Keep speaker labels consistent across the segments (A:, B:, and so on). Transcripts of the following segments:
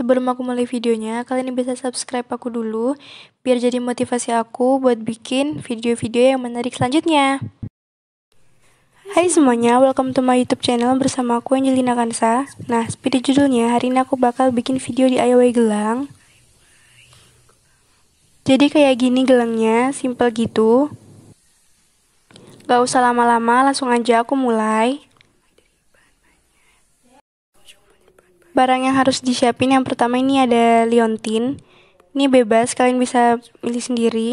A: Sebelum aku mulai videonya, kalian bisa subscribe aku dulu biar jadi motivasi aku buat bikin video-video yang menarik selanjutnya. Hai semuanya, welcome to my YouTube channel bersama aku Angelina Kansa. Nah, seperti judulnya, hari ini aku bakal bikin video DIY gelang. Jadi kayak gini gelangnya, simple gitu. Gak usah lama-lama, langsung aja aku mulai. barang yang harus disiapin yang pertama ini ada liontin. Ini bebas, kalian bisa milih sendiri.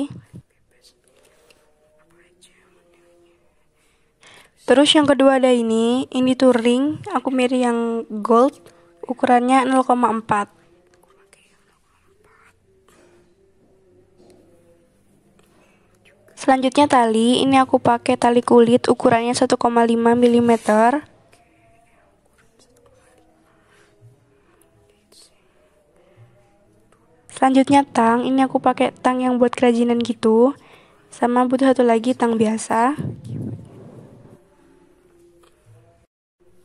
A: Terus yang kedua ada ini, ini tuh ring, aku milih yang gold, ukurannya 0,4. Selanjutnya tali, ini aku pakai tali kulit ukurannya 1,5 mm. Selanjutnya tang, ini aku pakai tang yang buat kerajinan gitu. Sama butuh satu lagi tang biasa.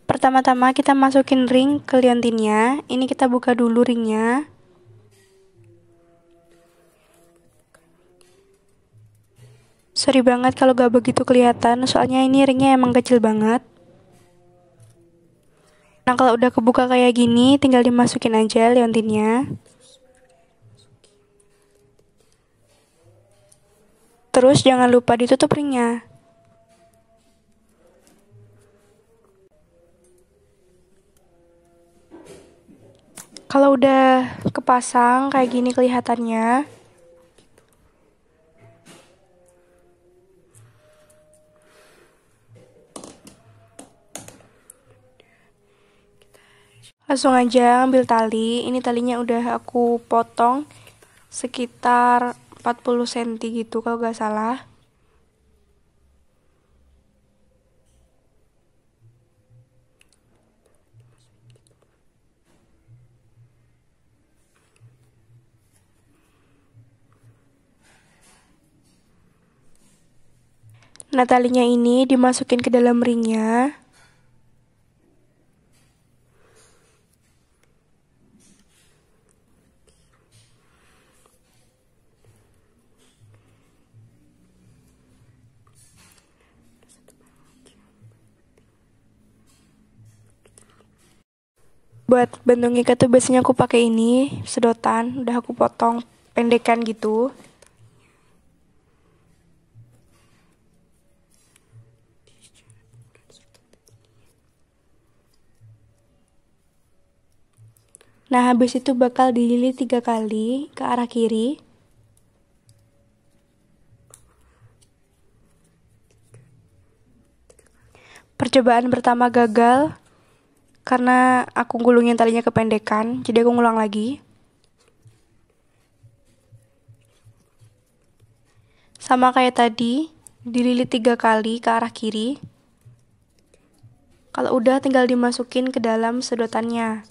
A: Pertama-tama kita masukin ring ke liontinnya. Ini kita buka dulu ringnya. Sorry banget kalau gak begitu kelihatan, soalnya ini ringnya emang kecil banget. Nah kalau udah kebuka kayak gini, tinggal dimasukin aja liontinnya. Terus jangan lupa ditutup ringnya. Kalau udah kepasang kayak gini kelihatannya. Langsung aja ambil tali. Ini talinya udah aku potong sekitar 40 cm gitu kalau nggak salah. Nah, talinya ini dimasukin ke dalam ringnya. buat bentuk ikat tuh biasanya aku pakai ini sedotan udah aku potong pendekan gitu Nah, habis itu bakal dililit tiga kali ke arah kiri. Percobaan pertama gagal, karena aku gulungin talinya kependekan, jadi aku ngulang lagi. Sama kayak tadi, dililit tiga kali ke arah kiri. Kalau udah tinggal dimasukin ke dalam sedotannya.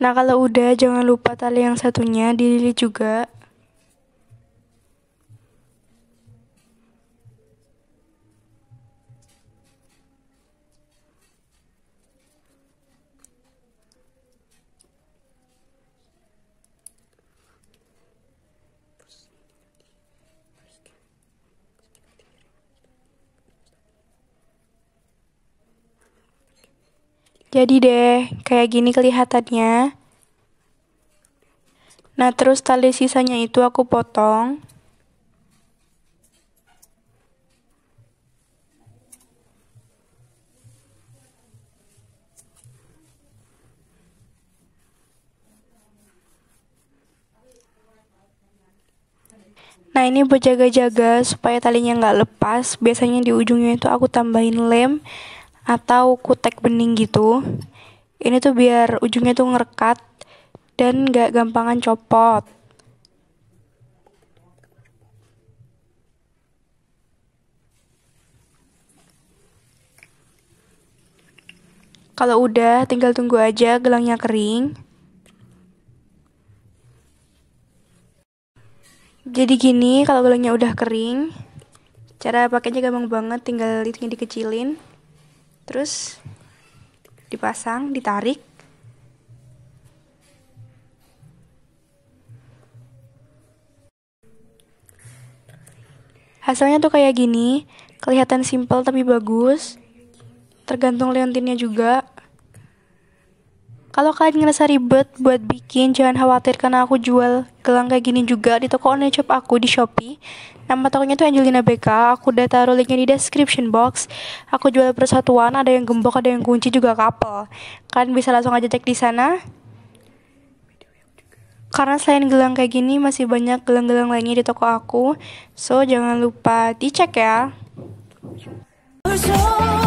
A: Nah kalau udah jangan lupa tali yang satunya dililit juga. Jadi deh, kayak gini kelihatannya. Nah, terus tali sisanya itu aku potong. Nah ini berjaga-jaga supaya talinya nggak lepas. Biasanya di ujungnya itu aku tambahin lem atau kutek bening gitu. Ini tuh biar ujungnya tuh ngerekat dan gak gampangan copot. Kalau udah, tinggal tunggu aja gelangnya kering. Jadi gini, kalau gelangnya udah kering, cara pakainya gampang banget, tinggal itunya dikecilin terus dipasang ditarik hasilnya tuh kayak gini kelihatan simple tapi bagus tergantung leontinnya juga kalau kalian ngerasa ribet buat bikin, jangan khawatir karena aku jual gelang kayak gini juga di toko online shop aku di Shopee. Nama tokonya tuh Angelina BK, aku udah taruh linknya di description box. Aku jual persatuan, ada yang gembok, ada yang kunci juga kapel. Kalian bisa langsung aja cek di sana. Karena selain gelang kayak gini, masih banyak gelang-gelang lainnya di toko aku. So, jangan lupa dicek ya.